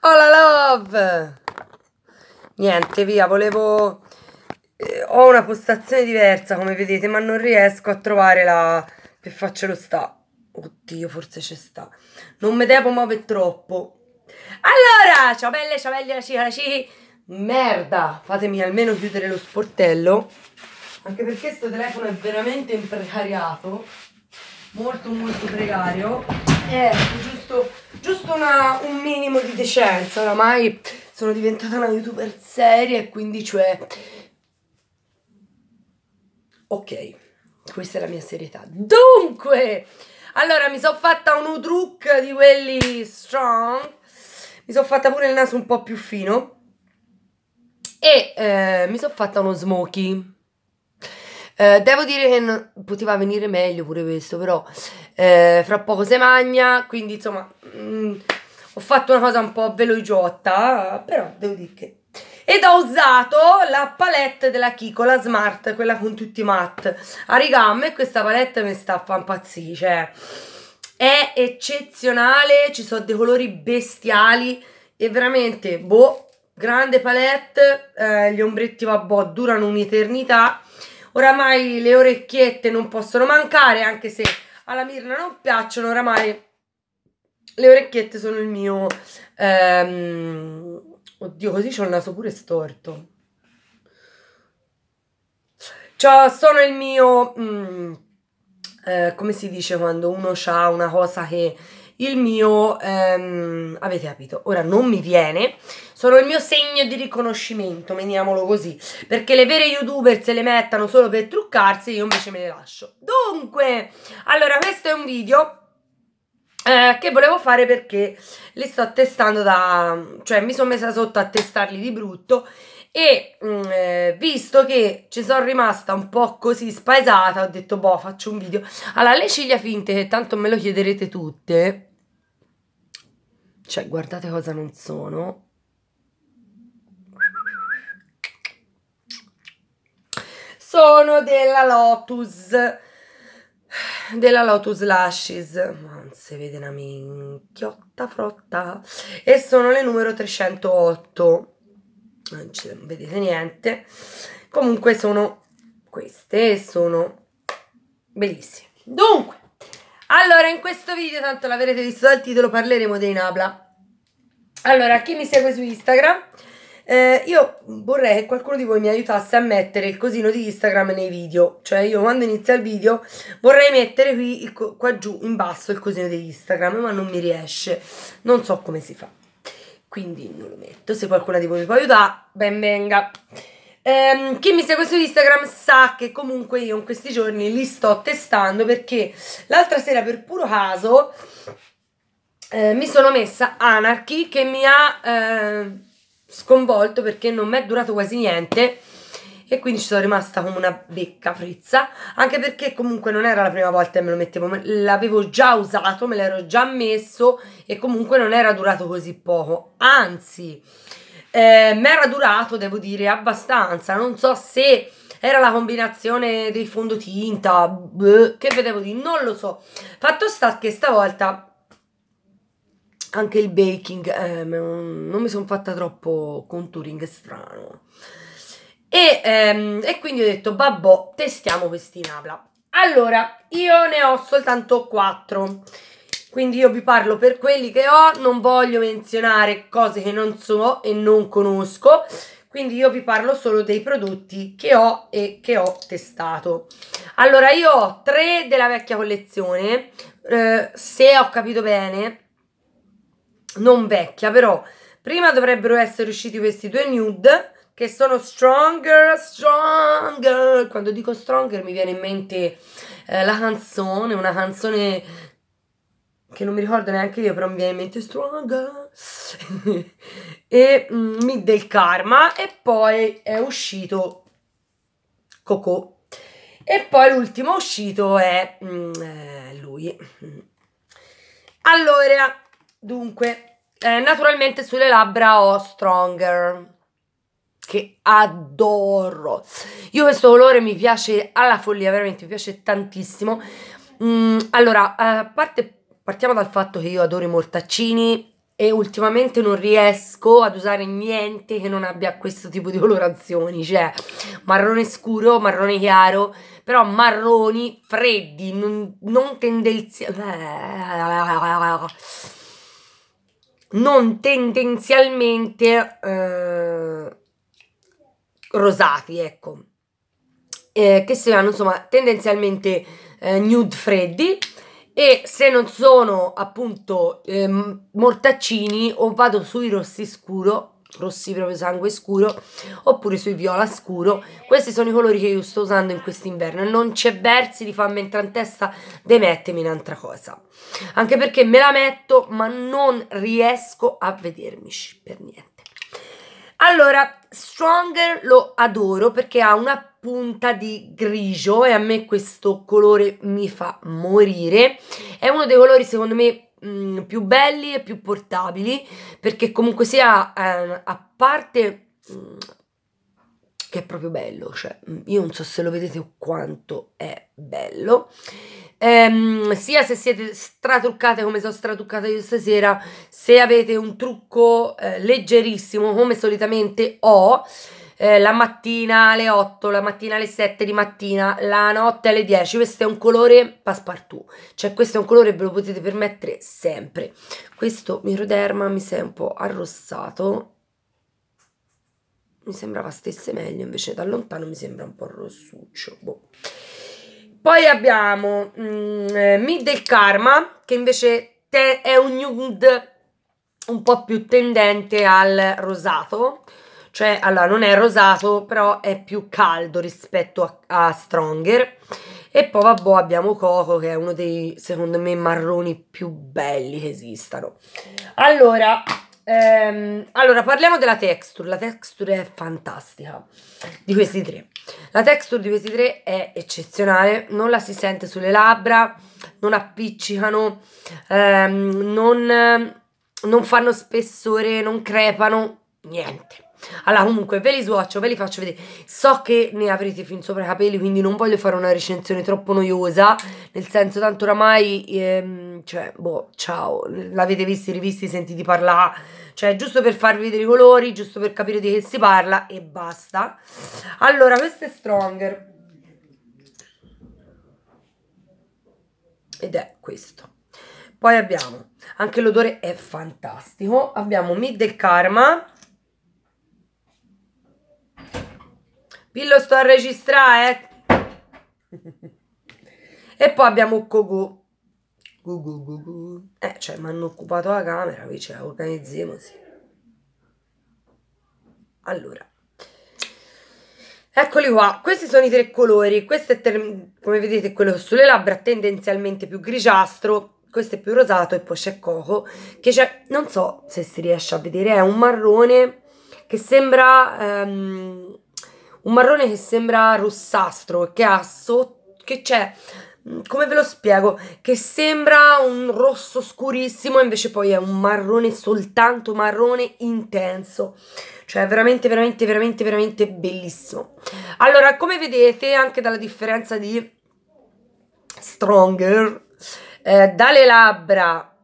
Hola Love! Niente, via, volevo... Eh, ho una postazione diversa, come vedete, ma non riesco a trovare la... Che faccio lo sta. Oddio, forse c'è sta. Non mi devo muovere troppo. Allora, ciao belle, ciao belli, la cica, la cica. Merda! Fatemi almeno chiudere lo sportello. Anche perché sto telefono è veramente imprecariato. Molto, molto precario. Eh, giusto giusto una, un minimo di decenza. Oramai sono diventata una youtuber seria e quindi cioè... Ok, questa è la mia serietà. Dunque, allora mi sono fatta uno truc di quelli strong. Mi sono fatta pure il naso un po' più fino. E eh, mi sono fatta uno smoky. Eh, devo dire che poteva venire meglio pure questo, però eh, fra poco se magna, quindi insomma mh, mm, ho fatto una cosa un po' velociotta, però devo dire che... Ed ho usato la palette della Kiko, la Smart, quella con tutti i matte ah, a rigamme e questa palette mi sta a fa impazzire, cioè è eccezionale, ci sono dei colori bestiali e veramente, boh, grande palette, eh, gli ombretti vabbò durano un'eternità, oramai le orecchiette non possono mancare anche se alla Mirna non piacciono, oramai le orecchiette sono il mio... Ehm, oddio, così c'ho il naso pure storto. Cioè, sono il mio... Mm, eh, come si dice quando uno ha una cosa che il mio, ehm, avete capito, ora non mi viene, sono il mio segno di riconoscimento, meniamolo così, perché le vere youtuber se le mettono solo per truccarsi, io invece me le lascio. Dunque, allora questo è un video eh, che volevo fare perché li sto testando da... cioè mi sono messa sotto a testarli di brutto e mh, mm, eh, visto che ci sono rimasta un po' così spaesata ho detto boh faccio un video allora le ciglia finte che tanto me lo chiederete tutte cioè, guardate cosa non sono. Sono della Lotus. Della Lotus Lashes. Non si vede una minchiotta frotta. E sono le numero 308. Non, ci, non vedete niente. Comunque sono queste. Sono bellissime. Dunque. Allora, in questo video, tanto l'avrete visto dal titolo, parleremo dei Nabla. Allora, chi mi segue su Instagram, eh, io vorrei che qualcuno di voi mi aiutasse a mettere il cosino di Instagram nei video. Cioè, io quando inizia il video vorrei mettere qui, il, qua giù, in basso, il cosino di Instagram, ma non mi riesce. Non so come si fa. Quindi non lo metto. Se qualcuno di voi mi può aiutare, ben venga. Um, chi mi segue su Instagram sa che comunque io in questi giorni li sto testando perché l'altra sera per puro caso eh, mi sono messa Anarchy che mi ha eh, sconvolto perché non mi è durato quasi niente e quindi ci sono rimasta come una becca frizza anche perché comunque non era la prima volta che me lo mettevo l'avevo già usato, me l'ero già messo e comunque non era durato così poco anzi eh, mi era durato, devo dire, abbastanza. Non so se era la combinazione dei fondotinta, bleh, che vedevo di, non lo so. Fatto sta che stavolta anche il baking, eh, non mi sono fatta troppo contouring strano. E, ehm, e quindi ho detto, babbo, testiamo questi Nabla. Allora, io ne ho soltanto 4 quindi io vi parlo per quelli che ho, non voglio menzionare cose che non so e non conosco, quindi io vi parlo solo dei prodotti che ho e che ho testato. Allora, io ho tre della vecchia collezione, eh, se ho capito bene, non vecchia, però prima dovrebbero essere usciti questi due nude, che sono stronger, stronger. Quando dico stronger mi viene in mente eh, la canzone, una canzone che non mi ricordo neanche io, però mi viene in mente Stronger, e mm, Mid del Karma, e poi è uscito Coco. E poi l'ultimo uscito è mm, eh, lui. Allora, dunque, eh, naturalmente sulle labbra ho Stronger, che adoro. Io questo colore mi piace alla follia, veramente, mi piace tantissimo. Mm, allora, a parte Partiamo dal fatto che io adoro i mortaccini e ultimamente non riesco ad usare niente che non abbia questo tipo di colorazioni, cioè marrone scuro, marrone chiaro, però marroni freddi, non, non tendenziali non tendenzialmente eh, rosati, ecco, eh, che siano insomma tendenzialmente eh, nude freddi e se non sono appunto eh, mortaccini o vado sui rossi scuro rossi proprio sangue scuro oppure sui viola scuro questi sono i colori che io sto usando in quest'inverno non c'è versi di farmi entrare in testa di mettermi un'altra cosa anche perché me la metto ma non riesco a vedermi per niente allora Stronger lo adoro perché ha una punta di grigio e a me questo colore mi fa morire. È uno dei colori secondo me mh, mm, più belli e più portabili perché comunque sia eh, a parte mh, mm, che è proprio bello, cioè mm, io non so se lo vedete quanto è bello. Ehm, sia se siete stratruccate come sono stratruccata io stasera, se avete un trucco eh, leggerissimo come solitamente ho, eh, la mattina alle 8, la mattina alle 7 di mattina, la notte alle 10. Questo è un colore passepartout, cioè questo è un colore che ve lo potete permettere sempre. Questo Miroderma mi si un po' arrossato, mi sembrava stesse meglio, invece da lontano mi sembra un po' rossuccio, boh. Poi abbiamo mm, eh, Mid del Karma, che invece è un nude un po' più tendente al rosato, cioè allora non è rosato però è più caldo rispetto a, a Stronger e poi vabbè abbiamo Coco che è uno dei secondo me marroni più belli che esistano allora ehm, allora parliamo della texture la texture è fantastica di questi tre la texture di questi tre è eccezionale non la si sente sulle labbra non appiccicano ehm, non, non fanno spessore non crepano niente allora, comunque, ve li swatcho, ve li faccio vedere. So che ne avrete fin sopra i capelli, quindi non voglio fare una recensione troppo noiosa. Nel senso, tanto oramai, ehm, cioè, boh, ciao, l'avete visti, rivisti, sentiti parlare. Cioè, giusto per farvi vedere i colori, giusto per capire di che si parla e basta. Allora, questo è Stronger. Ed è questo. Poi abbiamo, anche l'odore è fantastico. Abbiamo Mid del Karma Villo sto a registrare, eh. e poi abbiamo Coco. Gugu gugu. Eh, cioè, mi hanno occupato la camera, qui ce la organizziamo, sì. Allora. Eccoli qua, questi sono i tre colori, questo è come vedete quello sulle labbra tendenzialmente più grigiastro, questo è più rosato e poi c'è Coco che c'è, non so se si riesce a vedere, è un marrone che sembra ehm, un marrone che sembra rossastro, che ha sotto, che c'è, mm, come ve lo spiego, che sembra un rosso scurissimo, invece poi è un marrone soltanto marrone intenso. Cioè, veramente, veramente, veramente, veramente bellissimo. Allora, come vedete, anche dalla differenza di Stronger, eh, dalle labbra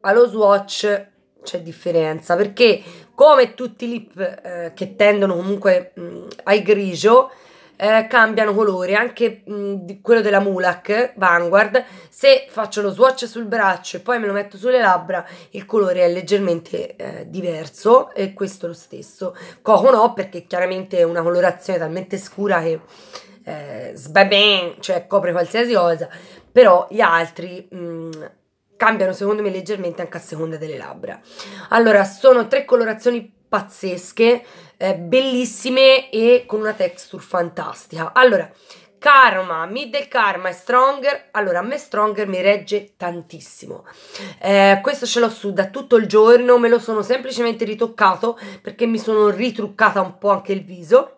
allo swatch c'è differenza, perché come tutti i lip eh, che tendono comunque mh, mm, al grigio, eh, cambiano colore, anche mh, mm, quello della Mulak Vanguard, se faccio lo swatch sul braccio e poi me lo metto sulle labbra, il colore è leggermente eh, diverso e questo è lo stesso. Coco no, perché chiaramente è una colorazione talmente scura che eh, sbabin, cioè copre qualsiasi cosa, però gli altri mh, mm, cambiano secondo me leggermente anche a seconda delle labbra. Allora, sono tre colorazioni pazzesche, eh, bellissime e con una texture fantastica. Allora, Karma, Middle Karma e Stronger, allora a me Stronger mi regge tantissimo, eh, questo ce l'ho su da tutto il giorno, me lo sono semplicemente ritoccato perché mi sono ritruccata un po' anche il viso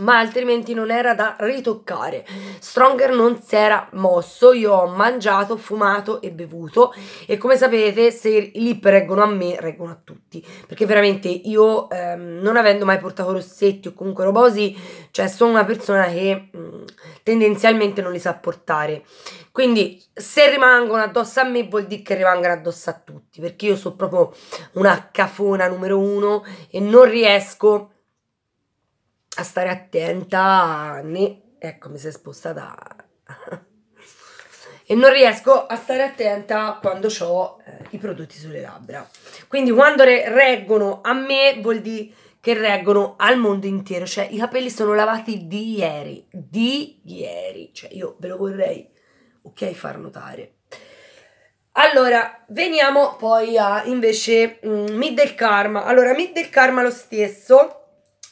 ma altrimenti non era da ritoccare. Stronger non si era mosso, io ho mangiato, fumato e bevuto e come sapete se i lip reggono a me, reggono a tutti, perché veramente io ehm, non avendo mai portato rossetti o comunque robosi, cioè sono una persona che mh, tendenzialmente non li sa portare. Quindi se rimangono addosso a me vuol dire che rimangono addosso a tutti, perché io sono proprio una cafona numero uno e non riesco a stare attenta né ecco mi si è spostata e non riesco a stare attenta quando ho eh, i prodotti sulle labbra quindi quando reggono a me vuol dire che reggono al mondo intero cioè i capelli sono lavati di ieri di ieri cioè io ve lo vorrei ok far notare allora, veniamo poi a invece mh, mm, Mid del Karma. Allora, Mid del Karma lo stesso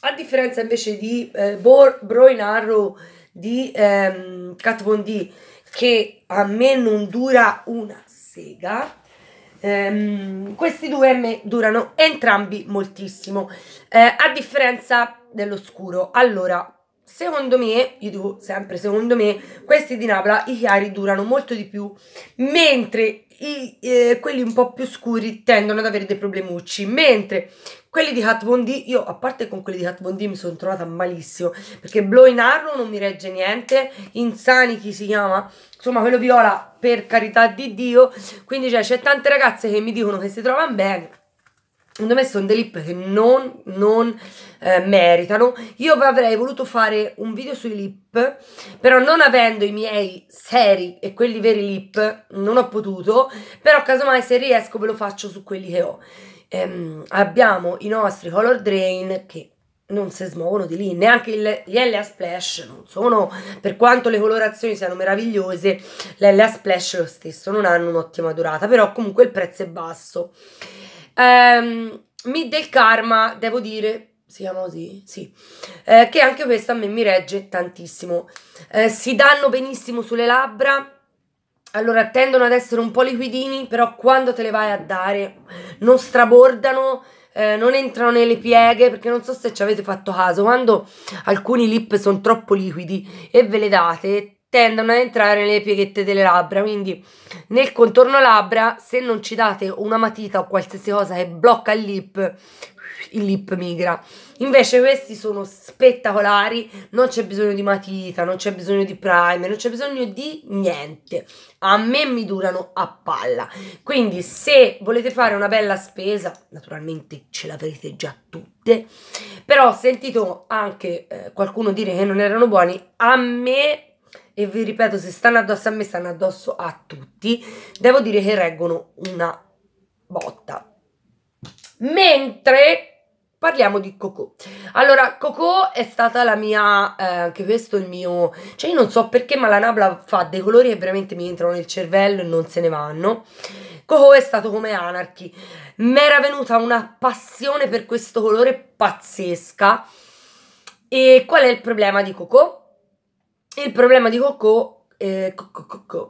a differenza invece di eh, Bor- Broin Arrow di ehm, Kat Von D che a me non dura una sega ehm, questi due a me durano entrambi moltissimo eh, a differenza dello scuro. allora secondo me io dico sempre secondo me questi di Napla i chiari durano molto di più mentre i, eh, quelli un po' più scuri tendono ad avere dei problemucci mentre quelli di Hat Von D, io a parte con quelli di Hat Von D mi sono trovata malissimo, perché in Arrow non mi regge niente, Insani chi si chiama, insomma quello viola per carità di Dio, quindi cioè, c'è tante ragazze che mi dicono che si trovano bene, secondo me sono dei lip che non, non eh, meritano. Io avrei voluto fare un video sui lip, però non avendo i miei seri e quelli veri lip, non ho potuto, però casomai se riesco ve lo faccio su quelli che ho ehm, abbiamo i nostri color drain che non si smuovono di lì, neanche il, gli LA Splash non sono, per quanto le colorazioni siano meravigliose, l'LA Splash lo stesso, non hanno un'ottima durata, però comunque il prezzo è basso. Ehm, Mid del Karma, devo dire, si chiama così? Sì, eh, che anche questo a me mi regge tantissimo. Eh, si danno benissimo sulle labbra, allora tendono ad essere un po' liquidini, però quando te le vai a dare non strabordano, eh, non entrano nelle pieghe, perché non so se ci avete fatto caso, quando alcuni lip sono troppo liquidi e ve le date, tendono ad entrare nelle pieghette delle labbra, quindi nel contorno labbra se non ci date una matita o qualsiasi cosa che blocca il lip, il lip migra. Invece questi sono spettacolari, non c'è bisogno di matita, non c'è bisogno di primer, non c'è bisogno di niente. A me mi durano a palla. Quindi se volete fare una bella spesa, naturalmente ce l'avrete già tutte, però ho sentito anche eh, qualcuno dire che non erano buoni, a me e vi ripeto, se stanno addosso a me, stanno addosso a tutti. Devo dire che reggono una botta Mentre parliamo di Coco. Allora, Coco è stata la mia, eh, anche questo è il mio, cioè io non so perché, ma la Nabla fa dei colori che veramente mi entrano nel cervello e non se ne vanno. Coco è stato come Anarchy. m'era venuta una passione per questo colore pazzesca. E qual è il problema di Coco? Il problema di Coco eh,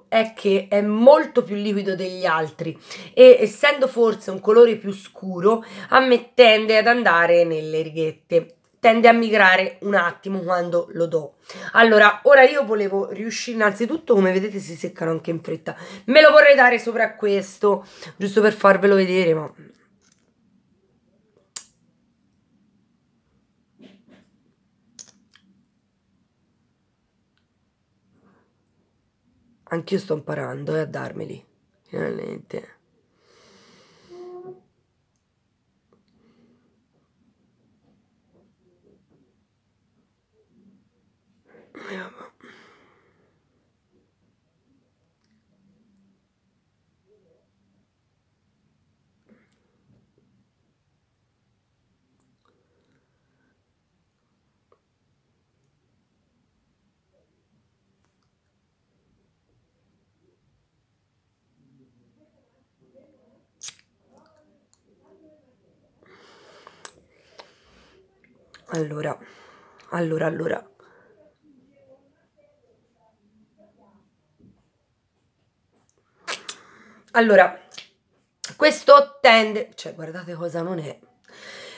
è che è molto più liquido degli altri e essendo forse un colore più scuro a me tende ad andare nelle righette tende a migrare un attimo quando lo do allora ora io volevo riuscire innanzitutto come vedete si seccano anche in fretta me lo vorrei dare sopra questo giusto per farvelo vedere ma Anch'io sto imparando eh, a darmeli, finalmente. Yeah. Allora, allora, allora. Allora, questo tende, cioè guardate cosa non è.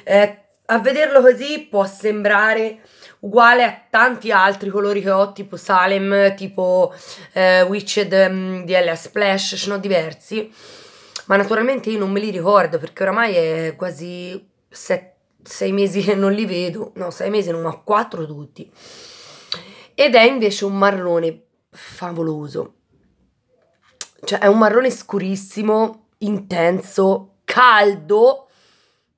Eh, a vederlo così può sembrare uguale a tanti altri colori che ho, tipo Salem, tipo eh, Witched um, mm, DL Splash, ce ne diversi. Ma naturalmente io non me li ricordo perché oramai è quasi sette sei mesi che non li vedo, no, sei mesi non ho quattro tutti. Ed è invece un marrone favoloso. Cioè è un marrone scurissimo, intenso, caldo.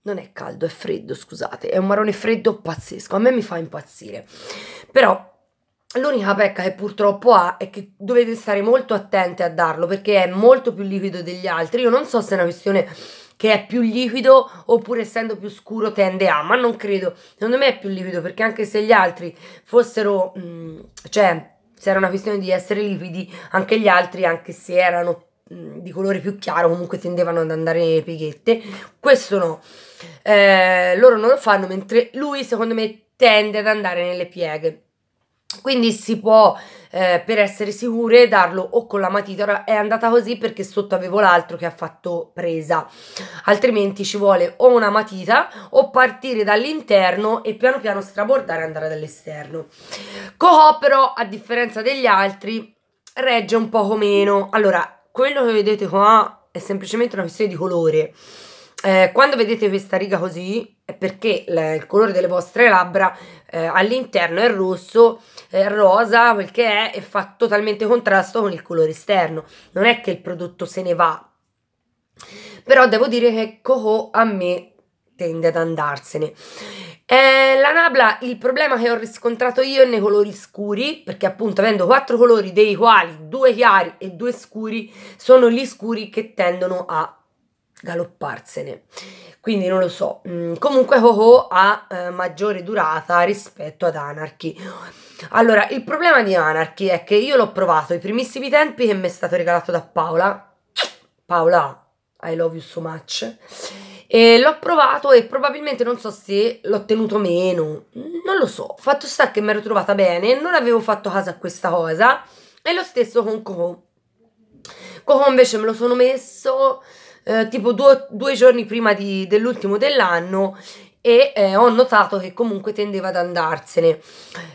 Non è caldo, è freddo, scusate. È un marrone freddo pazzesco. A me mi fa impazzire. Però l'unica pecca che purtroppo ha è che dovete stare molto attenti a darlo perché è molto più liquido degli altri. Io non so se è una questione che è più liquido oppure essendo più scuro tende a, ma non credo, secondo me è più liquido perché anche se gli altri fossero, mh, mm, cioè se era una questione di essere liquidi, anche gli altri, anche se erano mm, di colore più chiaro, comunque tendevano ad andare nelle pighette, questo no, eh, loro non lo fanno, mentre lui secondo me tende ad andare nelle pieghe quindi si può eh, per essere sicure darlo o con la matita ora è andata così perché sotto avevo l'altro che ha fatto presa altrimenti ci vuole o una matita o partire dall'interno e piano piano strabordare e andare dall'esterno Coho però a differenza degli altri regge un poco meno allora quello che vedete qua è semplicemente una questione di colore eh, quando vedete questa riga così è perché le, il colore delle vostre labbra eh, all'interno è rosso, è rosa, quel che è, e fa totalmente contrasto con il colore esterno. Non è che il prodotto se ne va. Però devo dire che Coco a me tende ad andarsene. Eh, la Nabla, il problema che ho riscontrato io è nei colori scuri, perché appunto avendo quattro colori, dei quali due chiari e due scuri, sono gli scuri che tendono a galopparsene. Quindi non lo so. Mm, comunque Ho-Ho ha eh, maggiore durata rispetto ad Anarchy. Allora, il problema di Anarchy è che io l'ho provato i primissimi tempi che mi è stato regalato da Paola. Paola, I love you so much. E l'ho provato e probabilmente non so se l'ho tenuto meno, non lo so. Fatto sta che mi ero trovata bene, non avevo fatto caso a questa cosa. E lo stesso con Coco. Coco invece me lo sono messo eh, tipo due, due, giorni prima di, dell'ultimo dell'anno e eh, ho notato che comunque tendeva ad andarsene.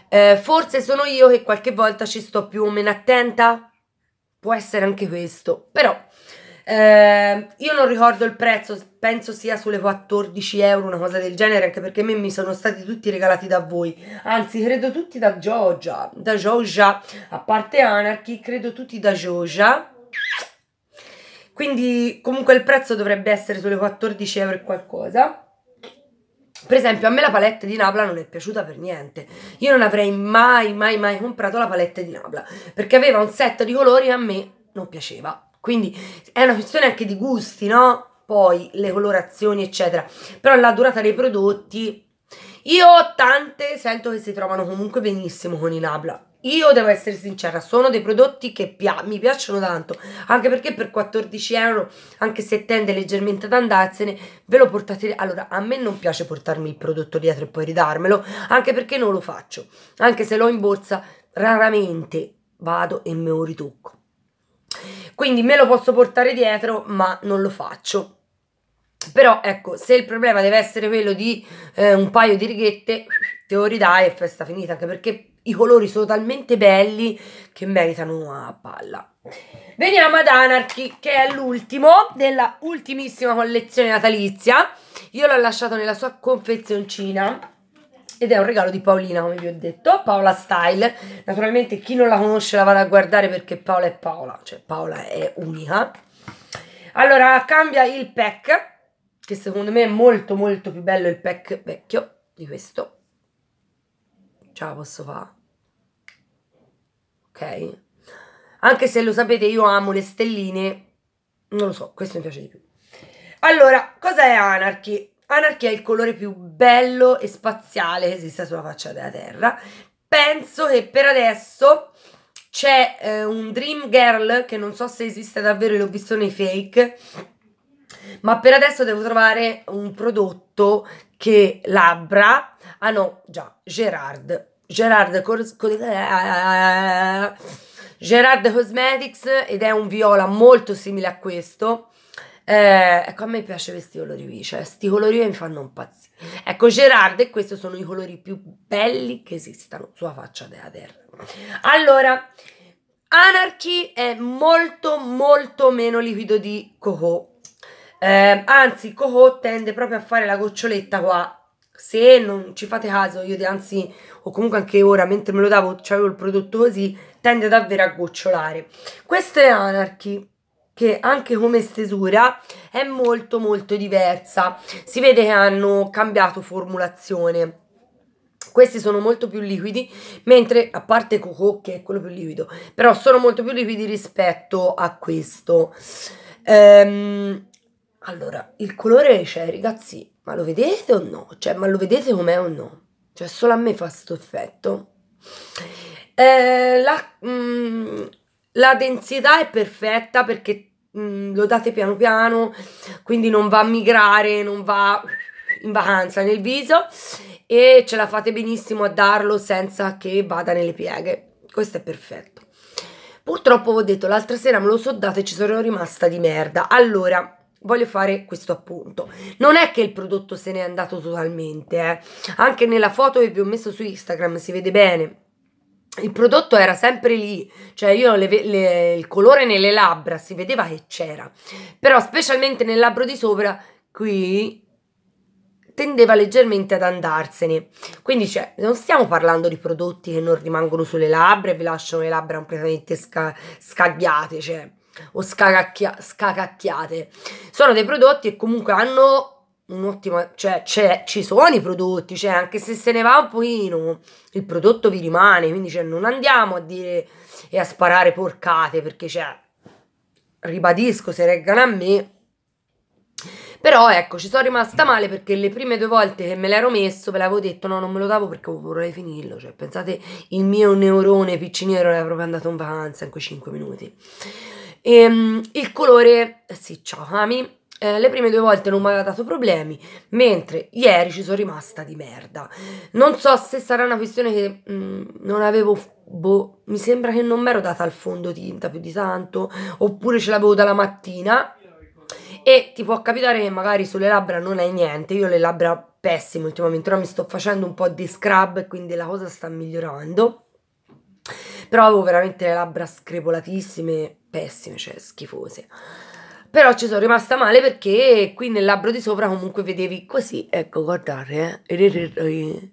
Eh, forse sono io che qualche volta ci sto più o meno attenta? Può essere anche questo, però eh, io non ricordo il prezzo, penso sia sulle 14 euro, una cosa del genere, anche perché a me mi sono stati tutti regalati da voi, anzi credo tutti da Giorgia, da Giorgia, a parte Anarchy, credo tutti da Giorgia. Quindi comunque il prezzo dovrebbe essere sulle 14 euro e qualcosa. Per esempio, a me la palette di Napla non è piaciuta per niente. Io non avrei mai, mai, mai comprato la palette di Napla perché aveva un set di colori e a me non piaceva. Quindi è una questione anche di gusti, no? Poi le colorazioni, eccetera. Però la durata dei prodotti. Io ho tante sento che si trovano comunque benissimo con i Napla. Io devo essere sincera, sono dei prodotti che pia mi piacciono tanto, anche perché per 14 euro, anche se tende leggermente ad andarsene, ve lo portate... Allora, a me non piace portarmi il prodotto dietro e poi ridarmelo, anche perché non lo faccio. Anche se l'ho in borsa, raramente vado e me lo ritocco. Quindi me lo posso portare dietro, ma non lo faccio. Però ecco, se il problema deve essere quello di eh, un paio di righette, te lo ridai e festa finita, anche perché i colori sono talmente belli che meritano una palla. Veniamo ad Anarchy, che è l'ultimo della ultimissima collezione natalizia. Io l'ho lasciato nella sua confezioncina ed è un regalo di Paolina, come vi ho detto, Paola Style. Naturalmente chi non la conosce la vada a guardare perché Paola è Paola, cioè Paola è unica. Allora, cambia il pack, che secondo me è molto molto più bello il pack vecchio di questo. Ce la posso fare ok? Anche se lo sapete io amo le stelline, non lo so, questo mi piace di più. Allora, cosa è Anarchy? Anarchy è il colore più bello e spaziale che esista sulla faccia della Terra. Penso che per adesso c'è eh, un Dream Girl che non so se esiste davvero, l'ho visto nei fake, ma per adesso devo trovare un prodotto che labbra, ah no, già, Gerard, Gerard, eh, eh, eh, Gerard Cosmetics ed è un viola molto simile a questo. Eh, ecco, a me piace questi colori qui, cioè questi colori mi fanno un pazzo Ecco, Gerard e questi sono i colori più belli che esistano sulla faccia della terra. Allora, Anarchy è molto molto meno liquido di Coco. Eh, anzi, Coco tende proprio a fare la goccioletta qua se non ci fate caso, io anzi, o comunque anche ora, mentre me lo davo, c'avevo il prodotto così, tende davvero a gocciolare. Questa è Anarchy, che anche come stesura è molto molto diversa. Si vede che hanno cambiato formulazione. Questi sono molto più liquidi, mentre, a parte Coco, che è quello più liquido, però sono molto più liquidi rispetto a questo. Ehm... Allora, il colore c'è, cioè, ragazzi, ma lo vedete o no? Cioè, ma lo vedete com'è o no? Cioè, solo a me fa questo effetto. Eh, la, mm, la, densità è perfetta perché mm, lo date piano piano, quindi non va a migrare, non va in vacanza nel viso e ce la fate benissimo a darlo senza che vada nelle pieghe. Questo è perfetto. Purtroppo, ho detto, l'altra sera me lo so dato e ci sono rimasta di merda. Allora, voglio fare questo appunto. Non è che il prodotto se n'è andato totalmente, eh. anche nella foto che vi ho messo su Instagram si vede bene. Il prodotto era sempre lì, cioè io le, le, il colore nelle labbra si vedeva che c'era, però specialmente nel labbro di sopra, qui tendeva leggermente ad andarsene. Quindi, cioè, non stiamo parlando di prodotti che non rimangono sulle labbra e vi lasciano le labbra completamente sca- scagliate, cioè o scaracchia- scaracchiate. Sono dei prodotti che comunque hanno un'ottima, cioè, cioè ci sono i prodotti, cioè anche se se ne va un pochino il prodotto vi rimane, quindi cioè, non andiamo a dire e a sparare porcate perché cioè, ribadisco se reggano a me. Però ecco, ci sono rimasta male perché le prime due volte che me l'ero messo ve l'avevo detto no, non me lo davo perché vorrei finirlo. Cioè, pensate, il mio neurone picciniero era proprio andato in vacanza in quei 5 minuti. E, ehm, il colore eh, Sicciami eh, le prime due volte non mi aveva dato problemi, mentre ieri ci sono rimasta di merda. Non so se sarà una questione che mh, mm, non avevo. Boh, mi sembra che non mi ero data al fondotinta più di tanto, oppure ce l'avevo dalla mattina. E ti può capitare che magari sulle labbra non hai niente. Io ho le labbra pessime ultimamente, ora mi sto facendo un po' di scrub e quindi la cosa sta migliorando. Però avevo veramente le labbra screpolatissime, pessime, cioè schifose. Però ci sono rimasta male perché qui nel labbro di sopra comunque vedevi così, ecco, guardate, eh.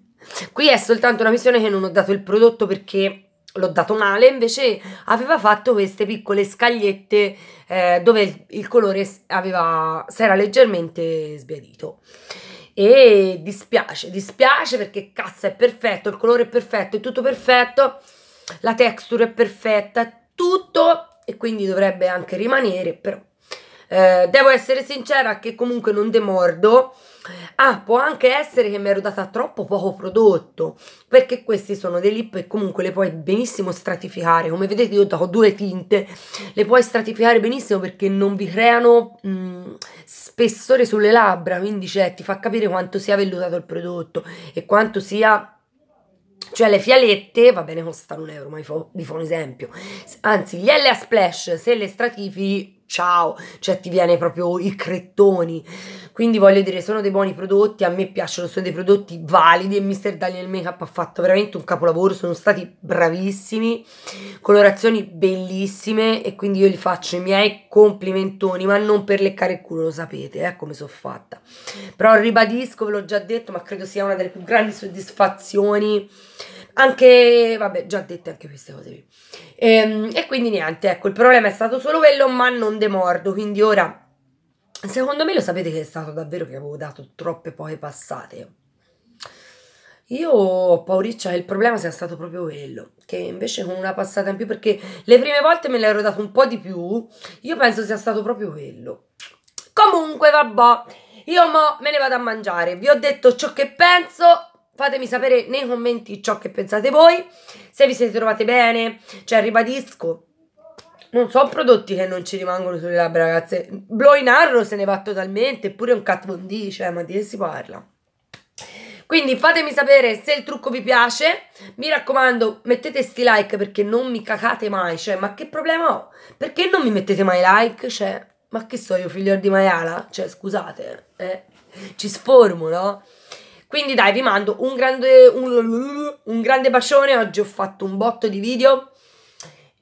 Qui è soltanto una missione che non ho dato il prodotto perché l'ho dato male, invece aveva fatto queste piccole scagliette eh, dove il colore aveva, si era leggermente sbiadito. E dispiace, dispiace perché cazzo è perfetto, il colore è perfetto, è tutto perfetto, la texture è perfetta, tutto e quindi dovrebbe anche rimanere, però eh, devo essere sincera che comunque non demordo. Ah, può anche essere che mi ero data troppo poco prodotto, perché questi sono dei lip e comunque le puoi benissimo stratificare. Come vedete io ho due tinte, le puoi stratificare benissimo perché non vi creano mh, mm, spessore sulle labbra, quindi cioè, ti fa capire quanto sia vellutato il prodotto e quanto sia cioè le fialette, va bene, costano un euro, ma vi fa, un esempio. Anzi, gli LA Splash, se le stratifichi, ciao, cioè ti viene proprio i crettoni. Quindi voglio dire, sono dei buoni prodotti, a me piacciono, sono dei prodotti validi e Mr. Daniel Makeup ha fatto veramente un capolavoro, sono stati bravissimi, colorazioni bellissime e quindi io gli faccio i miei complimentoni, ma non per leccare il culo, lo sapete, eh, come sono fatta. Però ribadisco, ve l'ho già detto, ma credo sia una delle più grandi soddisfazioni anche, vabbè, già dette anche queste cose qui. E, ehm, e, quindi niente, ecco, il problema è stato solo quello, ma non demordo, quindi ora Secondo me lo sapete che è stato davvero che avevo dato troppe poche passate. Io ho pauriccia cioè che il problema sia stato proprio quello, che invece con una passata in più, perché le prime volte me l'ero dato un po' di più, io penso sia stato proprio quello. Comunque, vabbè, io mo me ne vado a mangiare, vi ho detto ciò che penso, fatemi sapere nei commenti ciò che pensate voi, se vi siete trovate bene, cioè ribadisco, non so prodotti che non ci rimangono sulle labbra, ragazze. Blowing Arrow se ne va totalmente, eppure è un cat von D, cioè, ma di che si parla? Quindi fatemi sapere se il trucco vi piace, mi raccomando mettete sti like perché non mi cacate mai, cioè ma che problema ho? Perché non mi mettete mai like? Cioè, ma che so io figlio di maiala? Cioè scusate, eh, ci sformo no? Quindi dai vi mando un grande, un, un grande bacione, oggi ho fatto un botto di video,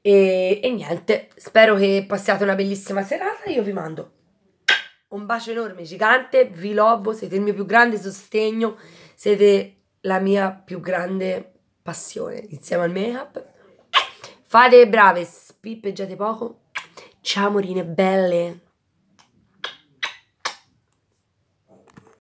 e, e niente, spero che passiate una bellissima serata. Io vi mando un bacio enorme, gigante. Vi lobo, siete il mio più grande sostegno, siete la mia più grande passione insieme al make-up. Fate brave, spippeggiate poco. Ciao, morine belle.